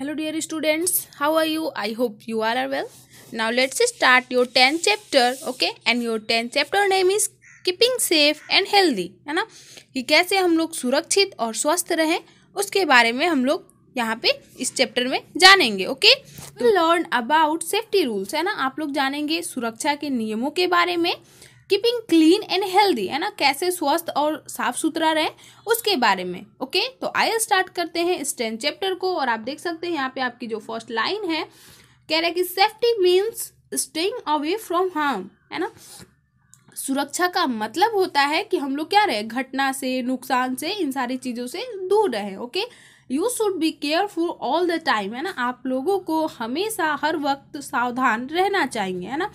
Hello dear students how are you I hope you are are well now let's start your tenth chapter okay and your tenth chapter name is keeping safe and healthy है ना कि कैसे हम लोग सुरक्षित और स्वस्थ रहें उसके बारे में हम लोग यहाँ पे इस चैप्टर में जानेंगे okay learn about safety rules है ना आप लोग जानेंगे सुरक्षा के नियमों के बारे में कीपिंग क्लीन एंड हेल्दी है ना कैसे स्वस्थ और साफ सुथरा रहे उसके बारे में ओके तो आइए स्टार्ट करते हैं इस टेन चैप्टर को और आप देख सकते हैं यहाँ पे आपकी जो फर्स्ट लाइन है कह रहे कि safety means staying away from harm है ना सुरक्षा का मतलब होता है कि हम लोग क्या रहे घटना से नुकसान से इन सारी चीज़ों से दूर रहे okay you should be careful all the time है ना आप लोगों को हमेशा हर वक्त सावधान रहना चाहिए है ना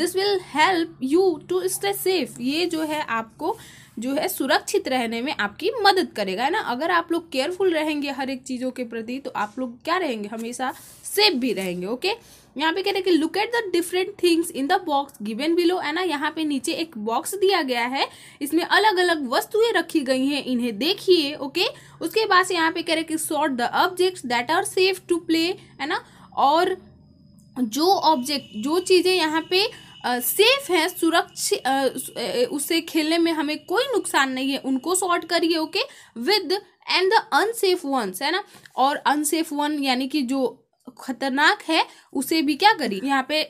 this will help you to stay safe ये जो है आपको जो है सुरक्षित रहने में आपकी मदद करेगा है ना अगर आप लोग केयरफुल रहेंगे हर एक चीज़ों के प्रति तो आप लोग क्या रहेंगे हमेशा सेफ भी रहेंगे ओके यहाँ पे कह रहे हैं कि look at the different things in the box given below है ना यहाँ पे नीचे एक बॉक्स दिया गया है इसमें अलग अलग वस्तुएं रखी गई हैं इन्हें देखिए ओके उसके बाद से यहाँ पे कह रहे हैं कि sort the objects that are safe to play है ना और जो ऑब्जेक्ट जो चीज़ें यहाँ पे सेफ हैं सुरक्षित उससे खेलने में हमें कोई नुकसान नहीं है उनको सॉर्ट करिए okay with and the unsafe ones है ना और अनसेफ वन यानी कि जो खतरनाक है उसे भी क्या करिए यहाँ पे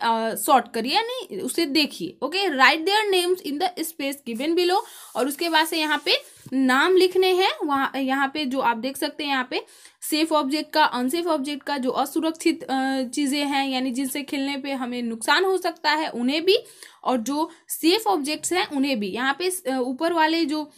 सॉर्ट करिए यानी उसे देखिए okay write their names in the space given below और उसके बाद से यहाँ पे नाम लिखने हैं वहाँ यहाँ पे जो आप देख सकते हैं यहाँ पे सेफ ऑब्जेक्ट का अनसेफ ऑब्जेक्ट का जो असुरक्षित चीज़ें हैं यानी जिनसे खेलने पे हमें नुकसान हो सकता है उन्हें भी और जो सेफ ऑब्जेक्ट्स हैं उन्हें भी यहाँ पे ऊपर वाले जो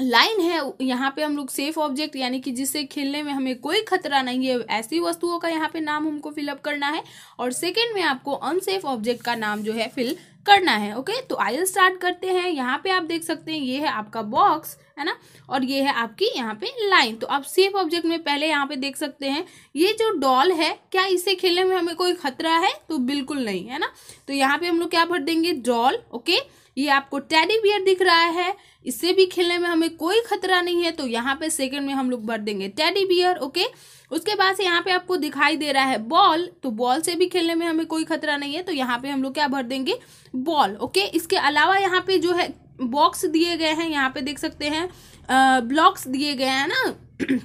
लाइन है यहाँ पे हम लोग सेफ ऑब्जेक्ट यानी कि जिससे खेलने में हमें कोई खतरा नहीं है ऐसी वस्तुओं का यहाँ पे नाम हमको फिलअप करना है और सेकेंड में आपको अनसेफ ऑब्जेक्ट का नाम जो है फिल करना है ओके तो आइए स्टार्ट करते हैं यहाँ पे आप देख सकते हैं ये है आपका बॉक्स है ना और ये है आपकी यहाँ पे लाइन तो आप सेफ ऑब्जेक्ट में पहले यहाँ पे देख सकते हैं ये जो डॉल है क्या इसे खेलने में हमें कोई खतरा है तो बिल्कुल नहीं है ना तो यहाँ पे हम लोग क्या भर देंगे डॉल ओके ये आपको टेडी बियर दिख रहा है इससे भी खेलने में हमें कोई खतरा नहीं है तो यहाँ पे सेकंड में हम लोग भर देंगे टेडी बियर ओके उसके बाद से यहाँ पे आपको दिखाई दे रहा है बॉल तो बॉल से भी खेलने में हमें कोई खतरा नहीं है तो यहाँ पे हम लोग क्या भर देंगे बॉल ओके इसके अलावा यहाँ पे जो है बॉक्स दिए गए हैं यहाँ पे देख सकते हैं ब्लॉक्स दिए गए हैं ना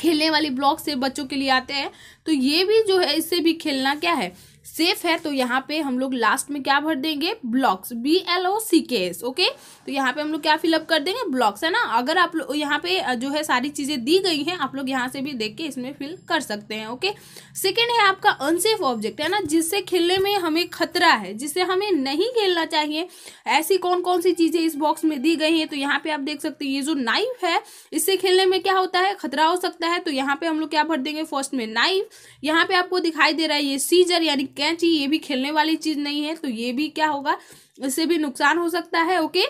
खेलने वाले ब्लॉक्स से बच्चों के लिए आते हैं तो ये भी जो है इससे भी खेलना क्या है सेफ है तो यहाँ पे हम लोग लास्ट में क्या भर देंगे blocks B L O C K S okay तो यहाँ पे हम लोग क्या फिलअप कर देंगे ब्लॉक्स है ना अगर आप लोग यहाँ पे जो है सारी चीज़ें दी गई हैं आप लोग यहाँ से भी देख के इसमें फिल कर सकते हैं ओके सेकेंड है आपका अनसेफ ऑब्जेक्ट है ना जिससे खेलने में हमें खतरा है जिससे हमें नहीं खेलना चाहिए ऐसी कौन कौन सी चीज़ें इस बॉक्स में दी गई हैं तो यहाँ पे आप देख सकते हैं ये जो नाइफ है इससे खेलने में क्या होता है खतरा हो सकता है तो यहाँ पे हम लोग क्या भर देंगे फर्स्ट में नाइफ यहाँ पे आपको दिखाई दे रहा है ये सीजर यानी कैंची ये भी खेलने वाली चीज़ नहीं है तो ये भी क्या होगा इससे भी नुकसान हो सकता है ओके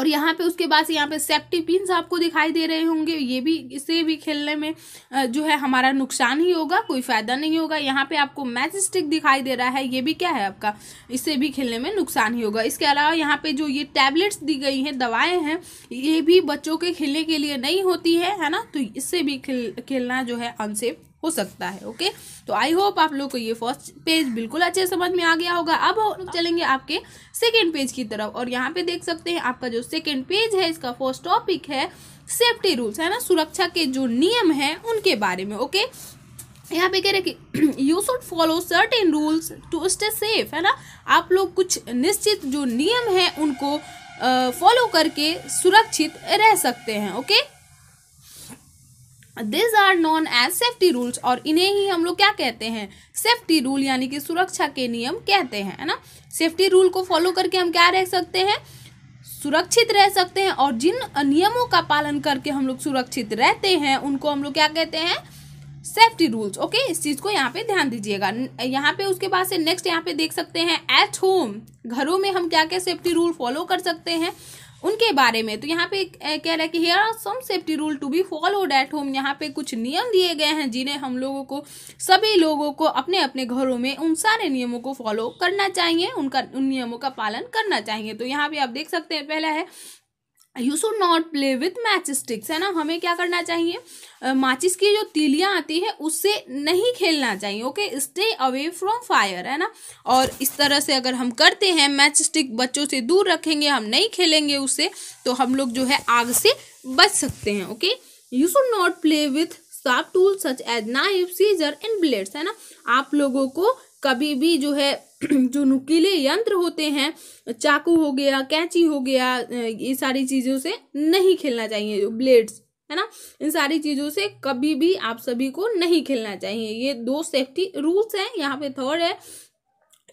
और यहाँ पे उसके बाद यहाँ पे सेफ्टी पिन आपको दिखाई दे रहे होंगे ये भी इसे भी खेलने में जो है हमारा नुकसान ही होगा कोई फ़ायदा नहीं होगा यहाँ पे आपको मैच स्टिक दिखाई दे रहा है ये भी क्या है आपका इससे भी खेलने में नुकसान ही होगा इसके अलावा यहाँ पे जो ये टैबलेट्स दी गई हैं दवाएं हैं ये भी बच्चों के खेलने के लिए नहीं होती है है ना तो इससे भी खेल खेलना जो है अनसेफ हो सकता है ओके तो आई होप आप लोग को ये फर्स्ट पेज बिल्कुल अच्छे समझ में आ गया होगा अब हम चलेंगे आपके सेकेंड पेज की तरफ और यहाँ पे देख सकते हैं आपका जो सेकेंड पेज है इसका फर्स्ट टॉपिक है सेफ्टी रूल्स है ना सुरक्षा के जो नियम है उनके बारे में ओके यहाँ पे कह रहे कि you should follow certain rules to stay safe है ना आप लोग कुछ निश्चित जो नियम है उनको फॉलो करके सुरक्षित रह सकते हैं okay these are known as safety rules और इन्हें ही हम लोग क्या कहते हैं सेफ्टी रूल यानी कि सुरक्षा के नियम कहते हैं है ना सेफ्टी रूल को फॉलो करके हम क्या रह सकते हैं सुरक्षित रह सकते हैं और जिन नियमों का पालन करके हम लोग सुरक्षित रहते हैं उनको हम लोग क्या कहते हैं सेफ्टी रूल्स ओके इस चीज़ को यहाँ पे ध्यान दीजिएगा यहाँ पे उसके बाद से नेक्स्ट यहाँ पे देख सकते हैं एट होम घरों में हम क्या क्या सेफ्टी रूल फॉलो कर सकते हैं उनके बारे में तो यहाँ पे कह रहा है कि here are some safety rule to be followed at home यहाँ पे कुछ नियम दिए गए हैं जिन्हें हम लोगों को सभी लोगों को अपने अपने घरों में उन सारे नियमों को फॉलो करना चाहिए उनका उन नियमों का पालन करना चाहिए तो यहाँ पे आप देख सकते हैं पहला है you should not play with match sticks है ना हमें क्या करना चाहिए माचिस की जो तीलियाँ आती है उससे नहीं खेलना चाहिए okay stay away from fire है ना और इस तरह से अगर हम करते हैं मैच स्टिक बच्चों से दूर रखेंगे हम नहीं खेलेंगे उससे तो हम लोग जो है आग से बच सकते हैं okay you should not play with sharp tool such as knife scissor and blades है ना आप लोगों को कभी भी जो है जो नुकीले यंत्र होते हैं चाकू हो गया कैंची हो गया ये सारी चीज़ों से नहीं खेलना चाहिए जो ब्लेड्स है ना इन सारी चीज़ों से कभी भी आप सभी को नहीं खेलना चाहिए ये दो सेफ्टी रूल्स हैं यहाँ पे थर्ड है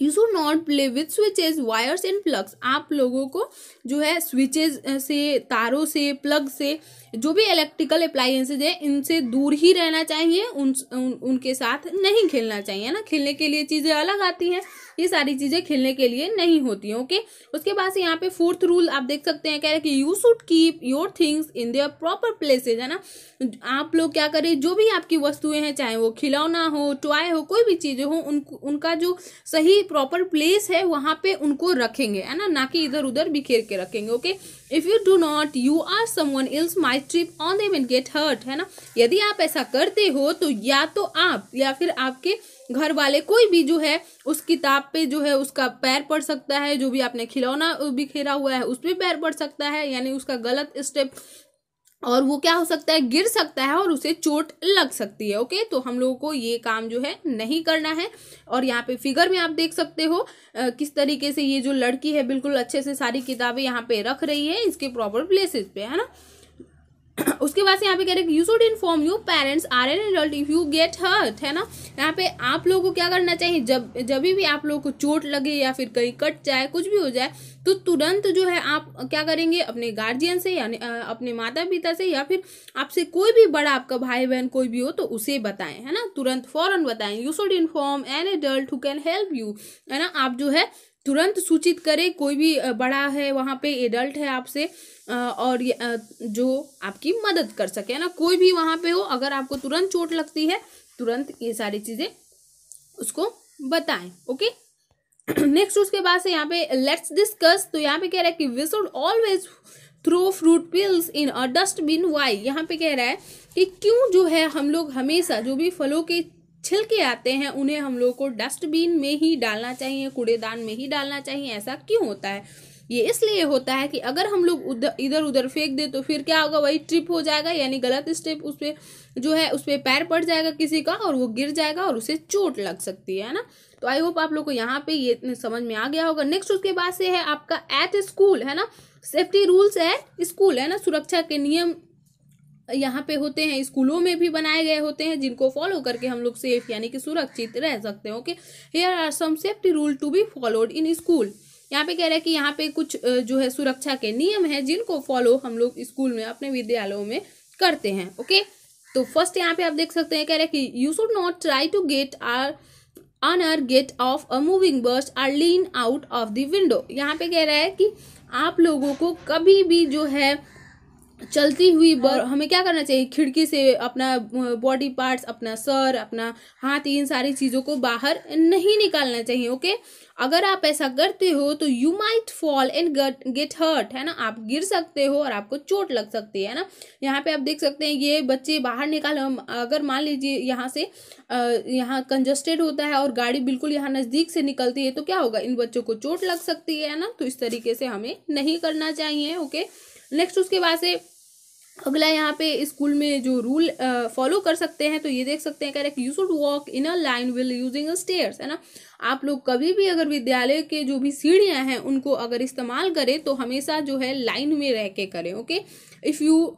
you should not play with switches wires and plugs आप लोगों को जो है स्विचेज से तारों से प्लग से जो भी इलेक्ट्रिकल अप्लायसेज है इनसे दूर ही रहना चाहिए उन, उन उनके साथ नहीं खेलना चाहिए ना खेलने के लिए चीज़ें अलग आती हैं ये सारी चीज़ें खेलने के लिए नहीं होती हैं ओके उसके बाद से यहाँ पे फोर्थ रूल आप देख सकते हैं कह रहे हैं कि you should keep your things in their proper places है ना आप लोग क्या करें जो भी आपकी वस्तुएं हैं चाहे वो खिलौना हो टॉय हो कोई भी चीज़ें हो उन, उनका जो सही प्रॉपर प्लेस है वहाँ पे उनको रखेंगे है ना ना कि इधर उधर बिखेर के रखेंगे okay if you do not you are someone else my might trip on they will get hurt है ना यदि आप ऐसा करते हो तो या तो आप या फिर आपके घर वाले कोई भी जो है उस किताब पे जो है उसका पैर पड़ सकता है जो भी आपने खिलौना बिखेरा हुआ है उस पर पैर पड़ सकता है यानी उसका गलत स्टेप और वो क्या हो सकता है गिर सकता है और उसे चोट लग सकती है ओके तो हम लोगों को ये काम जो है नहीं करना है और यहाँ पे फिगर में आप देख सकते हो आ, किस तरीके से ये जो लड़की है बिल्कुल अच्छे से सारी किताबें यहाँ पे रख रही है इसके प्रॉपर प्लेसेस पे है ना उसके बाद से यहाँ पे कह रहे हैं you should inform you parents or an adult if you get hurt है ना यहाँ पे आप लोगों को क्या करना चाहिए जब जब भी आप लोगों को चोट लगे या फिर कहीं कट जाए कुछ भी हो जाए तो तुरंत जो है आप क्या करेंगे अपने गार्जियन से यानी अपने माता पिता से या फिर आपसे कोई भी बड़ा आपका भाई बहन कोई भी हो तो उसे बताएं है ना तुरंत फौरन बताएं you should inform an adult who can help you है ना आप जो है तुरंत सूचित करें कोई भी बड़ा है वहाँ पे एडल्ट है आपसे और जो आपकी मदद कर सके है ना कोई भी वहाँ पे हो अगर आपको तुरंत चोट लगती है तुरंत ये सारी चीज़ें उसको बताएं ओके नेक्स्ट उसके बाद से यहाँ पे लेट्स डिस्कस तो यहाँ पे कह रहा है कि we should always throw fruit peels in a dustbin why यहाँ पे कह रहा है कि क्यों जो है हम लोग हमेशा जो भी फलों के छिलके आते हैं उन्हें हम लोग को डस्टबिन में ही डालना चाहिए कूड़ेदान में ही डालना चाहिए ऐसा क्यों होता है ये इसलिए होता है कि अगर हम लोग इधर उधर फेंक दे तो फिर क्या होगा वही ट्रिप हो जाएगा यानी गलत स्टेप उस पर जो है उस पर पैर पड़ जाएगा किसी का और वो गिर जाएगा और उसे चोट लग सकती है ना तो आई होप आप लोग को यहाँ पे ये समझ में आ गया होगा नेक्स्ट उसके बाद से है आपका एट स्कूल है ना सेफ्टी रूल्स है स्कूल है ना सुरक्षा के नियम यहाँ पे होते हैं स्कूलों में भी बनाए गए होते हैं जिनको फॉलो करके हम लोग सेफ यानी कि सुरक्षित रह सकते हैं okay here are some safety rule to be followed in school यहाँ पे कह रहा है कि यहाँ पे कुछ जो है सुरक्षा के नियम हैं जिनको फॉलो हम लोग स्कूल में अपने विद्यालयों में करते हैं ओके तो फर्स्ट यहाँ पे आप देख सकते हैं कह रहे हैं कि you should not try to get or on or get off a moving bus or lean out of the window यहाँ पे कह रहा है कि आप लोगों को कभी भी जो है चलती हुई बर हाँ। हमें क्या करना चाहिए खिड़की से अपना बॉडी पार्ट्स अपना सर अपना हाथ इन सारी चीज़ों को बाहर नहीं निकालना चाहिए ओके अगर आप ऐसा करते हो तो you might fall and get get hurt है ना आप गिर सकते हो और आपको चोट लग सकती है ना यहाँ पे आप देख सकते हैं ये बच्चे बाहर निकाल अगर मान लीजिए यहाँ से यहाँ कंजस्टेड होता है और गाड़ी बिल्कुल यहाँ नज़दीक से निकलती है तो क्या होगा इन बच्चों को चोट लग सकती है ना तो इस तरीके से हमें नहीं करना चाहिए ओके okay? नेक्स्ट उसके बाद से अगला यहाँ पे स्कूल में जो रूल फॉलो uh, कर सकते हैं तो ये देख सकते हैं कह रहे हैं you should walk in a line while using a stairs है ना आप लोग कभी भी अगर विद्यालय के जो भी सीढ़ियाँ हैं उनको अगर इस्तेमाल करें तो हमेशा जो है लाइन में रह के करें ओके इफ़ यू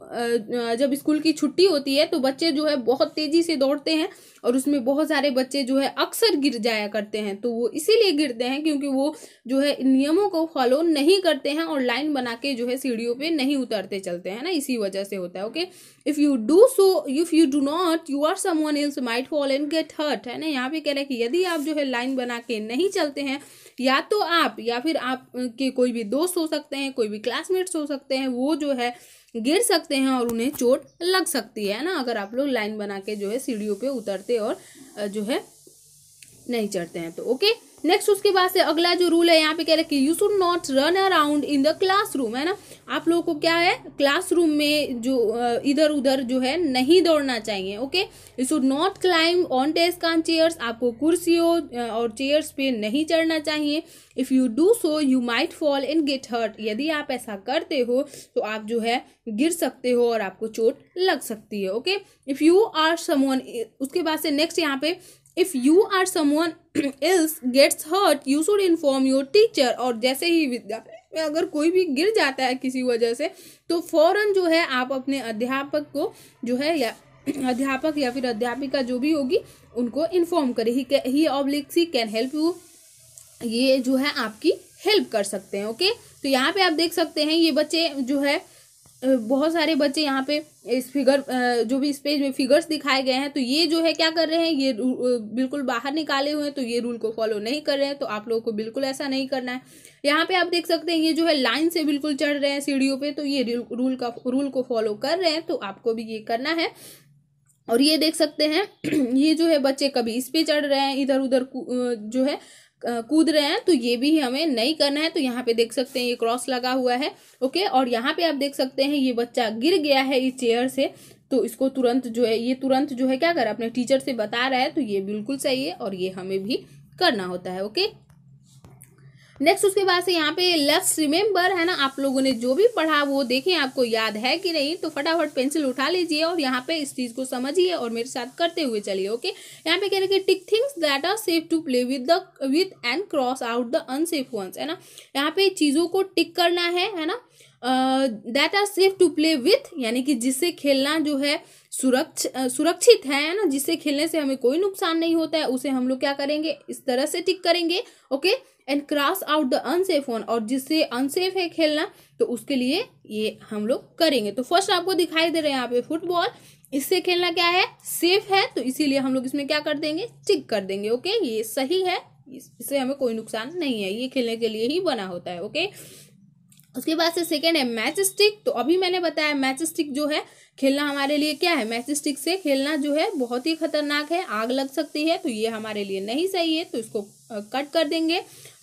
जब स्कूल की छुट्टी होती है तो बच्चे जो है बहुत तेज़ी से दौड़ते हैं और उसमें बहुत सारे बच्चे जो है अक्सर गिर जाया करते हैं तो वो इसीलिए गिरते हैं क्योंकि वो जो है नियमों को फॉलो नहीं करते हैं और लाइन बना के जो है सीढ़ियों पे नहीं उतरते चलते हैं ना इसी वजह से होता है okay if you do so if you do not you are someone else might fall and get hurt है ना यहाँ पे कह रहे हैं कि यदि आप जो है लाइन बना के नहीं चलते हैं या तो आप या फिर आप के कोई भी दोस्त हो सकते हैं कोई भी क्लासमेट्स हो सकते हैं वो जो है गिर सकते हैं और उन्हें चोट लग सकती है ना अगर आप लोग लाइन बना के जो है सीढ़ियों पर उतरते और जो है नहीं चढ़ते हैं तो ओके नेक्स्ट उसके बाद से अगला जो रूल है यहाँ पे कह रहे कि you should not run around in the classroom है ना आप लोगों को क्या है क्लासरूम में जो इधर उधर जो है नहीं दौड़ना चाहिए okay you should not climb on desk on chairs आपको कुर्सियों और चेयर्स पे नहीं चढ़ना चाहिए if you do so you might fall in get hurt यदि आप ऐसा करते हो तो आप जो है गिर सकते हो और आपको चोट लग सकती है okay if you are someone उसके बाद से नेक्स्ट यहाँ पे if you are someone else gets hurt you should inform your teacher और जैसे ही विद्यालय में अगर कोई भी गिर जाता है किसी वजह से तो फौरन जो है आप अपने अध्यापक को जो है या अध्यापक या फिर अध्यापिका जो भी होगी उनको इन्फॉर्म करें ही ही ऑब्लिक्स ही कैन हेल्प यू ये जो है आपकी हेल्प कर सकते हैं ओके तो यहाँ पे आप देख सकते हैं ये बच्चे जो है बहुत सारे बच्चे यहाँ पे इस फिगर जो भी इस पेज में फिगर्स दिखाए गए हैं तो ये जो है क्या कर रहे हैं ये बिल्कुल बाहर निकाले हुए हैं तो ये रूल को फॉलो नहीं कर रहे हैं तो आप लोगों को बिल्कुल ऐसा नहीं करना है यहाँ पे आप देख सकते हैं ये जो है लाइन से बिल्कुल चढ़ रहे हैं सीढ़ियों पे तो ये रूल का रूल को फॉलो कर रहे हैं तो आपको भी ये करना है और ये देख सकते हैं ये जो है बच्चे कभी इस पे चढ़ रहे हैं इधर उधर जो है कूद रहे हैं तो ये भी हमें नहीं करना है तो यहाँ पे देख सकते हैं ये क्रॉस लगा हुआ है ओके और यहाँ पे आप देख सकते हैं ये बच्चा गिर गया है इस चेयर से तो इसको तुरंत जो है ये तुरंत जो है क्या कर अपने टीचर से बता रहा है तो ये बिल्कुल सही है और ये हमें भी करना होता है ओके नेक्स्ट उसके बाद से यहाँ पे लेफ्ट रिमेम्बर है ना आप लोगों ने जो भी पढ़ा वो देखें आपको याद है कि नहीं तो फटाफट पेंसिल उठा लीजिए और यहाँ पे इस चीज़ को समझिए और मेरे साथ करते हुए चलिए ओके यहाँ पे कह रहे tick things that are safe to play with the with and cross out the unsafe ones है ना यहाँ पे चीज़ों को टिक करना है है ना that are safe to play with यानी कि जिससे खेलना जो है सुरक्ष सुरक्षित है ना जिससे खेलने से हमें कोई नुकसान नहीं होता है उसे हम लोग क्या करेंगे इस तरह से टिक करेंगे okay and cross out the unsafe one और जिससे अनसेफ है खेलना तो उसके लिए ये हम लोग करेंगे तो फर्स्ट आपको दिखाई दे रहे हैं यहाँ पे फुटबॉल इससे खेलना क्या है सेफ है तो इसीलिए हम लोग इसमें क्या कर देंगे चिक कर देंगे ओके ये सही है इससे हमें कोई नुकसान नहीं है ये खेलने के लिए ही बना होता है ओके उसके बाद से सेकेंड है मैच स्टिक तो अभी मैंने बताया मैच स्टिक जो है खेलना हमारे लिए क्या है मैच स्टिक से खेलना जो है बहुत ही खतरनाक है आग लग सकती है तो ये हमारे लिए नहीं सही है तो इसको कट कर देंगे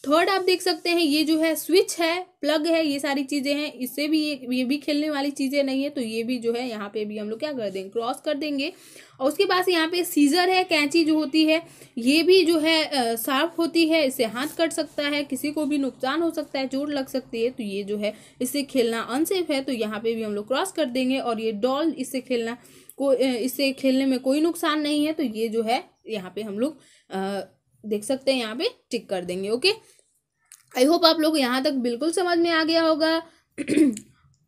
थर्ड आप देख सकते हैं ये जो है स्विच है प्लग है ये सारी चीज़ें हैं इससे भी ये ये भी खेलने वाली चीज़ें नहीं है तो ये भी जो है यहाँ पे भी हम लोग क्या कर देंगे क्रॉस कर देंगे और उसके पास यहाँ पे सीजर है कैंची जो होती है ये भी जो है साफ होती है इससे हाथ कट सकता है किसी को भी नुकसान हो सकता है चोट लग सकती है तो ये जो है इससे खेलना अनसेफ है तो यहाँ पे भी हम लोग क्रॉस कर देंगे और ये डॉल इससे खेलना को इससे खेलने में कोई नुकसान नहीं है तो ये जो है यहाँ पे हम लोग देख सकते हैं यहाँ पे टिक कर देंगे ओके आई होप आप लोग यहाँ तक बिल्कुल समझ में आ गया होगा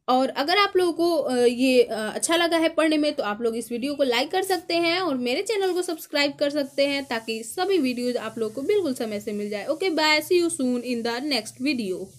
और अगर आप लोगों को ये अच्छा लगा है पढ़ने में तो आप लोग इस वीडियो को लाइक कर सकते हैं और मेरे चैनल को सब्सक्राइब कर सकते हैं ताकि सभी वीडियोज आप लोग को बिल्कुल समय से मिल जाए okay bye see you soon in the next video